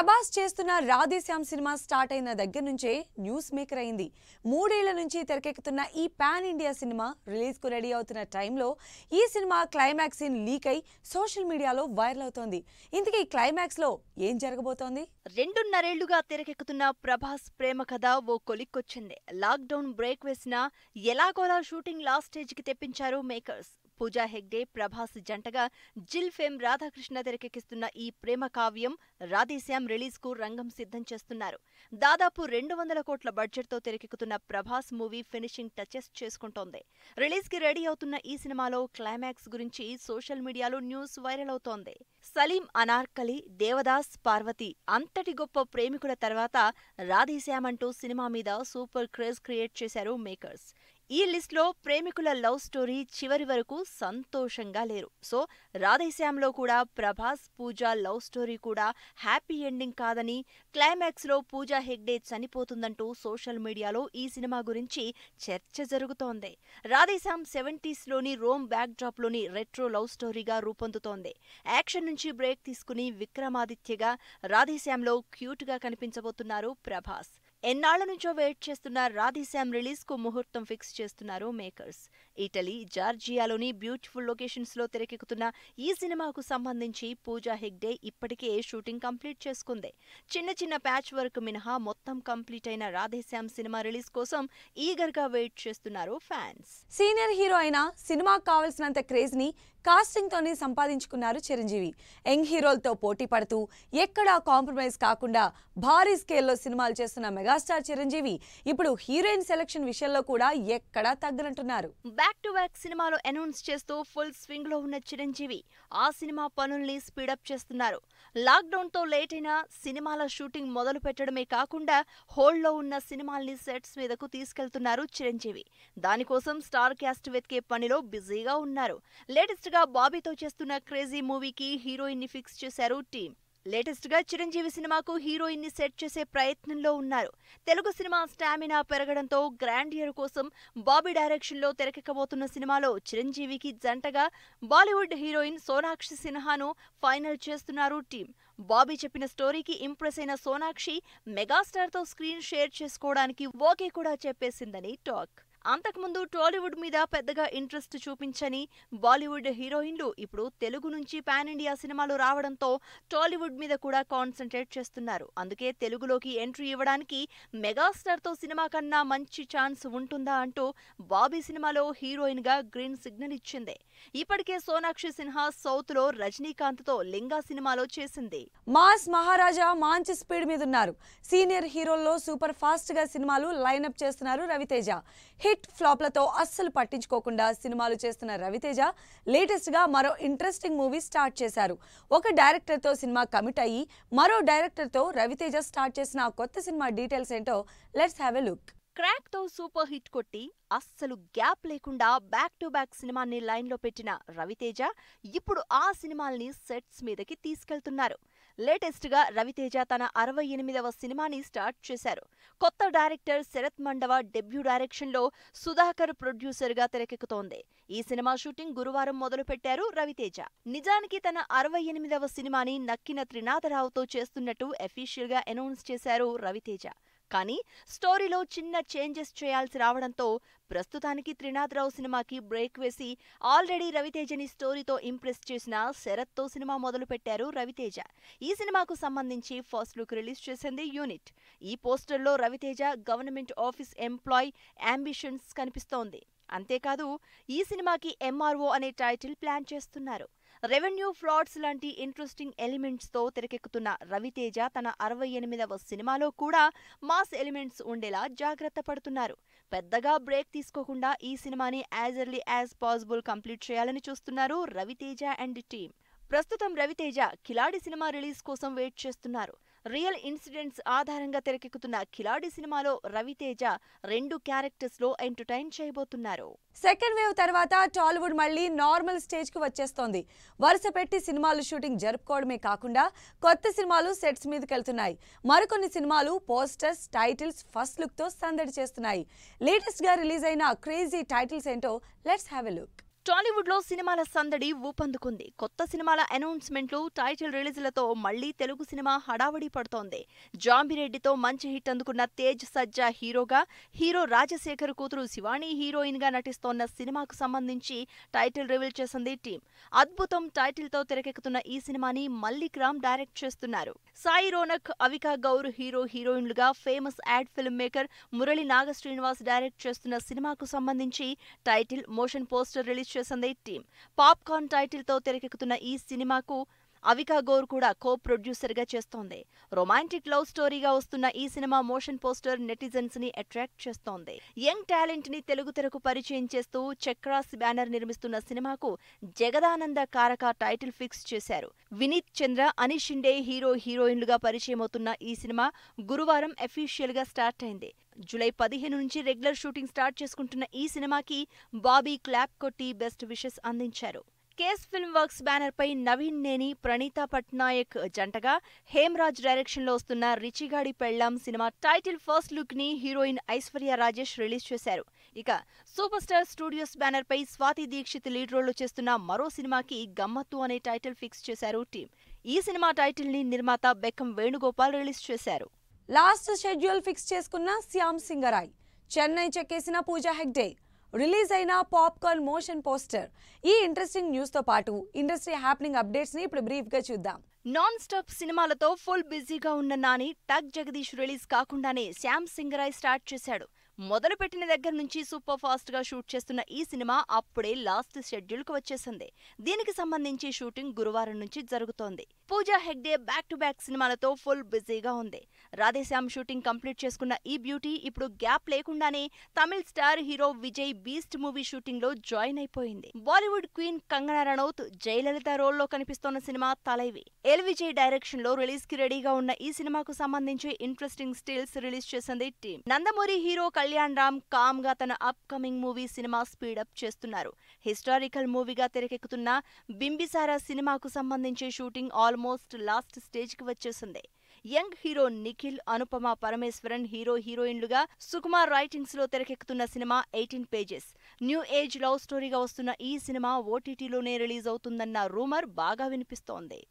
ప్రభాస్ చేస్తున్న Radhe Shyam cinema start అయిన దగ్గర నుంచే న్యూస్ మేకర్ అయింది మూడేళ్ల నుంచి తెరకెక్కుతున్న ఈ పాన్ ఇండియా సినిమా రిలీజ్కు రెడీ అవుతున్న టైంలో ఈ సినిమా క్లైమాక్స్ సీన్ లీక్ అయి సోషల్ మీడియాలో వైరల్ అవుతోంది ఇంతకీ క్లైమాక్స్ లో ఏం జరగబోతోంది రెండున్నరేళ్లుగా తెరకెక్కుతున్న ప్రభాస్ ప్రేమ కథ ఓ కొలిక్కొచ్చింది లాక్డౌన్ బ్రేక్ వేసిన ఎలాగోలా షూటింగ్ లాస్ట్ స్టేజ్ కి తెప్పించారు మేకర్స్ పూజా హెగ్డే ప్రభాస్ జంటగా జిల్ ఫేమ్ రాధాకృష్ణ తెరకెక్కిస్తున్న ఈ ప్రేమ కావ్యం రాధేశ్యామ్ కు రంగం సిద్ధం చేస్తున్నారు దాదాపు రెండు వందల కోట్ల బడ్జెట్తో తెరకెక్కుతున్న ప్రభాస్ మూవీ ఫినిషింగ్ టచెస్ చేసుకుంటోంది రిలీజ్ కి రెడీ అవుతున్న ఈ సినిమాలో క్లైమాక్స్ గురించి సోషల్ మీడియాలో న్యూస్ వైరల్ అవుతోంది సలీం అనార్కలి దేవదాస్ పార్వతి అంతటి గొప్ప ప్రేమికుల తర్వాత రాధేశ్యామ్ అంటూ సినిమా మీద సూపర్ క్రేజ్ క్రియేట్ చేశారు మేకర్స్ ఈ లిస్ట్లో ప్రేమికుల లవ్ స్టోరీ చివరి వరకు సంతోషంగా లేరు సో రాధేశ్యామ్లో కూడా ప్రభాస్ పూజ లవ్ స్టోరీ కూడా హ్యాపీ ఎండింగ్ కాదని క్లైమాక్స్లో పూజా హెగ్డే చనిపోతుందంటూ సోషల్ మీడియాలో ఈ సినిమా గురించి చర్చ జరుగుతోంది రాధేశ్యామ్ సెవెంటీస్లోని రోమ్ బ్యాక్డ్రాప్లోని రెట్రో లవ్ స్టోరీగా రూపొందుతోంది యాక్షన్ నుంచి బ్రేక్ తీసుకుని విక్రమాదిత్యగా రాధేశ్యామ్లో క్యూట్గా కనిపించబోతున్నారు ప్రభాస్ ఎన్నాళ్ల నుంచో వెయిట్ చేస్తున్న రాధేశ్యామ్ కు ముహూర్తం ఫిక్స్ చేస్తున్నారు మేకర్స్ ఇటలీ జార్జియాలోని బ్యూటిఫుల్ లొకేషన్స్ లో తెరకెక్కుతున్న ఈ సినిమాకు సంబంధించి పూజా హెగ్డే ఇప్పటికే షూటింగ్ కంప్లీట్ చేసుకుంది చిన్న చిన్న ప్యాచ్ వర్క్ మినహా మొత్తం కంప్లీట్ అయిన రాధేశ్యామ్ సినిమా రిలీజ్ కోసం గా వెయిట్ చేస్తున్నారు ఫ్యాన్స్ సీనియర్ హీరో అయిన సినిమాకు కావాల్సినంత ని కాస్టింగ్తోనే సంపాదించుకున్నారు చిరంజీవి యంగ్ హీరోలతో పోటీ పడుతూ ఎక్కడా కాంప్రమైజ్ కాకుండా భారీ స్కేల్లో సినిమాలు చేస్తున్న మెగాస్టార్ చిరంజీవి ఇప్పుడు హీరోయిన్ సెలక్షన్ విషయంలో కూడా ఎక్కడా తగ్గనంటున్నారు బ్యాక్ టు బ్యాక్ సినిమాలు అనౌన్స్ చేస్తూ ఫుల్ స్వింగ్ లో ఉన్న చిరంజీవి ఆ సినిమా పనుల్ని స్పీడప్ చేస్తున్నారు డౌన్ తో లేట్ అయినా సినిమాల షూటింగ్ మొదలు పెట్టడమే కాకుండా హోల్డ్లో ఉన్న సినిమాల్ని సెట్స్ మీదకు తీసుకెళ్తున్నారు చిరంజీవి దానికోసం స్టార్ క్యాస్ట్ వెతికే పనిలో బిజీగా ఉన్నారు లేటెస్ట్ గా బాబీతో చేస్తున్న క్రేజీ మూవీకి హీరోయిన్ ని ఫిక్స్ చేశారు టీం లేటెస్ట్ గా చిరంజీవి సినిమాకు హీరోయిన్ ని సెట్ చేసే ప్రయత్నంలో ఉన్నారు తెలుగు సినిమా స్టామినా పెరగడంతో గ్రాండ్ ఇయర్ కోసం బాబీ డైరెక్షన్ లో తెరకెక్కబోతున్న సినిమాలో చిరంజీవికి జంటగా బాలీవుడ్ హీరోయిన్ సోనాక్షి సిన్హాను ఫైనల్ చేస్తున్నారు టీం బాబీ చెప్పిన స్టోరీకి ఇంప్రెస్ అయిన సోనాక్షి మెగాస్టార్ తో స్క్రీన్ షేర్ చేసుకోవడానికి ఓకే కూడా చెప్పేసిందని టాక్ అంతకుముందు టాలీవుడ్ మీద పెద్దగా ఇంట్రెస్ట్ చూపించని బాలీవుడ్ హీరోయిన్లు ఇప్పుడు తెలుగు నుంచి పాన్ ఇండియా సినిమాలు రావడంతో టాలీవుడ్ మీద కూడా కాన్సన్ట్రేట్ చేస్తున్నారు అందుకే తెలుగులోకి ఎంట్రీ ఇవ్వడానికి మెగాస్టార్తో సినిమా కన్నా మంచి ఛాన్స్ ఉంటుందా అంటూ బాబీ సినిమాలో హీరోయిన్గా గ్రీన్ సిగ్నల్ ఇచ్చింది ఇప్పటికే సోనాక్షి సిన్హా సౌత్లో రజనీకాంత్తో లింగా సినిమాలో చేసింది మాస్ మహారాజా మాంచి స్పీడ్ మీద ఉన్నారు సీనియర్ హీరోల్లో సూపర్ ఫాస్ట్గా సినిమాలు లైనప్ చేస్తున్నారు రవితేజ హిట్ ఫ్లాప్లతో అస్సలు పట్టించుకోకుండా సినిమాలు చేస్తున్న రవితేజ లేటెస్ట్గా మరో ఇంట్రెస్టింగ్ మూవీ స్టార్ట్ చేశారు ఒక డైరెక్టర్తో సినిమా కమిట్ అయ్యి మరో డైరెక్టర్తో రవితేజ స్టార్ట్ చేసిన కొత్త సినిమా డీటెయిల్స్ ఏంటో లెట్స్ హ్యావ్ ఎ లుక్ క్రాక్తో సూపర్ హిట్ కొట్టి అస్సలు గ్యాప్ లేకుండా బ్యాక్ టు బ్యాక్ సినిమాని లైన్లో పెట్టిన రవితేజ ఇప్పుడు ఆ సినిమాల్ని సెట్స్ మీదకి తీసుకెళ్తున్నారు లేటెస్ట్ గా రవితేజ తన అరవై ఎనిమిదవ సినిమాని స్టార్ట్ చేశారు కొత్త director Sharath Mandava debut direction లో సుధాకర్ ప్రొడ్యూసర్ గా తెరకెక్కుతోంది ఈ సినిమా షూటింగ్ గురువారం మొదలుపెట్టారు రవితేజ నిజానికి తన అరవై ఎనిమిదవ సినిమాని నక్కిన త్రినాథరావుతో చేస్తున్నట్టు గా అనౌన్స్ చేశారు రవితేజ కానీ స్టోరీలో చిన్న చేంజెస్ చేయాల్సి రావడంతో ప్రస్తుతానికి త్రినాథరావు సినిమాకి బ్రేక్ వేసి ఆల్రెడీ రవితేజని స్టోరీతో ఇంప్రెస్ చేసిన శరత్తో సినిమా మొదలుపెట్టారు రవితేజ ఈ సినిమాకు సంబంధించి ఫస్ట్ లుక్ రిలీజ్ చేసింది యూనిట్ ఈ పోస్టర్లో Ravi Teja government office employee ambitions కనిపిస్తోంది అంతేకాదు ఈ సినిమాకి ఎంఆర్ఓ అనే టైటిల్ ప్లాన్ చేస్తున్నారు రెవెన్యూ ఫ్రాడ్స్ లాంటి ఇంట్రెస్టింగ్ ఎలిమెంట్స్తో తెరకెక్కుతున్న రవితేజ తన అరవై ఎనిమిదవ సినిమాలో కూడా మాస్ ఎలిమెంట్స్ ఉండేలా జాగ్రత్త పడుతున్నారు పెద్దగా బ్రేక్ తీసుకోకుండా ఈ సినిమాని as early as possible complete చేయాలని చూస్తున్నారు రవితేజ అండ్ టీమ్ ప్రస్తుతం రవితేజ కిలాడి సినిమా రిలీజ్ కోసం వెయిట్ చేస్తున్నారు రియల్ ఇన్సిడెంట్స్ ఆధారంగా తెరకెక్కుతున్న కిలాడి సినిమాలో రవితేజ రెండు క్యారెక్టర్స్ లో ఎంటర్టైన్ చేయబోతున్నారు సెకండ్ వేవ్ తర్వాత టాలీవుడ్ మళ్ళీ నార్మల్ స్టేజ్ కు వచ్చేస్తోంది వరుస పెట్టి సినిమాలు షూటింగ్ జరుపుకోవడమే కాకుండా కొత్త సినిమాలు సెట్స్ మీదకి వెళ్తున్నాయి మరికొన్ని సినిమాలు పోస్టర్స్ టైటిల్స్ ఫస్ట్ లుక్ తో సందడి చేస్తున్నాయి లేటెస్ట్ గా రిలీజ్ అయిన క్రేజీ టైటిల్స్ ఏంటో let's have a look Tollywood లో సినిమాల సందడి ఊపందుకుంది కొత్త సినిమాల అనౌన్స్మెంట్లు టైటిల్ రిలీజ్లతో మళ్లీ తెలుగు సినిమా హడావడి పడుతోంది జాంబిరెడ్డితో మంచి హిట్ అందుకున్న తేజ్ సజ్జా హీరోగా హీరో రాజశేఖర్ కూతురు శివాణి హీరోయిన్ గా నటిస్తోన్న సినిమాకు సంబంధించి టైటిల్ రివీల్ చేసింది టీం అద్భుతం టైటిల్తో తెరకెక్కుతున్న ఈ సినిమాని మల్లిక్ రామ్ డైరెక్ట్ చేస్తున్నారు సాయి రోనక్ అవికా గౌర్ హీరో హీరోయిన్లుగా famous ad film maker Murali Naga Srinivas direct చేస్తున్న సినిమాకు సంబంధించి టైటిల్ మోషన్ పోస్టర్ రిలీజ్ చేసింది టీం పాప్కార్న్ టైటిల్తో తెరకెక్కుతున్న ఈ సినిమాకు అవికా గోర్ కూడా కో ప్రొడ్యూసర్గా చేస్తోంది రొమాంటిక్ లవ్ స్టోరీగా వస్తున్న ఈ సినిమా మోషన్ పోస్టర్ నెటిజన్స్ ని అట్రాక్ట్ చేస్తోంది యంగ్ టాలెంట్ ని తెలుగు తెరకు పరిచయం చేస్తూ చక్రాస్ బ్యానర్ నిర్మిస్తున్న సినిమాకు జగదానంద కారక టైటిల్ ఫిక్స్ చేశారు వినీత్ చంద్ర అనిష్ షిండే హీరో హీరోయిన్లుగా పరిచయమవుతున్న ఈ సినిమా గురువారం అఫీషియల్ గా స్టార్ట్ అయింది జూలై పదిహేను నుంచి రెగ్యులర్ షూటింగ్ స్టార్ట్ చేసుకుంటున్న ఈ సినిమాకి బాబీ క్లాప్ కొట్టి బెస్ట్ విషెస్ అందించారు కేస్ ఫిల్మ్ వర్క్స్ బ్యానర్ పై నవీన్ నేని ప్రణీత పట్నాయక్ జంటగా హేమ్రాజ్ డైరెక్షన్ లో వస్తున్న రిచిగాడి పెళ్ళాం సినిమా టైటిల్ ఫస్ట్ లుక్ ని హీరోయిన్ ఐశ్వర్య రాజేష్ రిలీజ్ చేశారు ఇక సూపర్ స్టార్ స్టూడియోస్ బ్యానర్ పై స్వాతి దీక్షిత్ లీడ్ రోల్ లో చేస్తున్న మరో సినిమాకి గమ్మత్తు అనే టైటిల్ ఫిక్స్ చేశారు టీం ఈ సినిమా టైటిల్ ని నిర్మాత బెక్కం వేణుగోపాల్ రిలీజ్ చేశారు లాస్ట్ షెడ్యూల్ ఫిక్స్ చేసుకున్న శ్యామ్ సింగరాయ్ చెన్నై చెక్కేసిన పూజా హెగ్డే రిలీజ్ అయిన పాప్కార్న్ మోషన్ పోస్టర్ ఈ ఇంట్రెస్టింగ్ న్యూస్ తో పాటు ఇండస్ట్రీ హ్యాపెనింగ్ అప్డేట్స్ని ఇప్పుడు బ్రీఫ్ గా చూద్దాం నాన్ స్టాప్ సినిమాలతో ఫుల్ బిజీగా ఉన్న నాని టగ్ జగదీష్ రిలీజ్ కాకుండానే శ్యామ్ సింగరాయ్ స్టార్ట్ చేశాడు మొదలుపెట్టిన దగ్గర నుంచి సూపర్ ఫాస్ట్ గా షూట్ చేస్తున్న ఈ సినిమా అప్పుడే లాస్ట్ షెడ్యూల్ కు వచ్చేసింది దీనికి సంబంధించి షూటింగ్ గురువారం నుంచి జరుగుతోంది Pooja Hegde back to back సినిమాలతో ఫుల్ బిజీగా ఉంది రాధేశ్యామ్ షూటింగ్ కంప్లీట్ చేసుకున్న ఈ బ్యూటీ ఇప్పుడు గ్యాప్ లేకుండానే Tamil star hero Vijay Beast movie shooting లో జాయిన్ అయిపోయింది బాలీవుడ్ క్వీన్ కంగనా రనౌత్ జయలలిత రోల్లో కనిపిస్తోన్న సినిమా తలైవి విజయ్ డైరెక్షన్ లో రిలీజ్ కి రెడీగా ఉన్న ఈ సినిమాకు సంబంధించి ఇంట్రెస్టింగ్ స్టిల్స్ రిలీజ్ చేసింది team Nandamuri hero Kalyan Kalyan Ram calm గా తన అప్ కమింగ్ మూవీ సినిమా స్పీడప్ చేస్తున్నారు హిస్టారికల్ మూవీగా తెరకెక్కుతున్న బింబిసారా సినిమాకు సంబంధించి షూటింగ్ ఆల్మోస్ట్ లాస్ట్ స్టేజ్కి వచ్చేసింది young hero Nikhil Anupama Parameswaran hero హీరోయిన్లుగా సుకుమార్ రైటింగ్స్ లో తెరకెక్కుతున్న సినిమా eighteen pages new age love స్టోరీగా వస్తున్న ఈ సినిమా ఓటీటీలోనే రిలీజ్ అవుతుందన్న రూమర్ బాగా వినిపిస్తోంది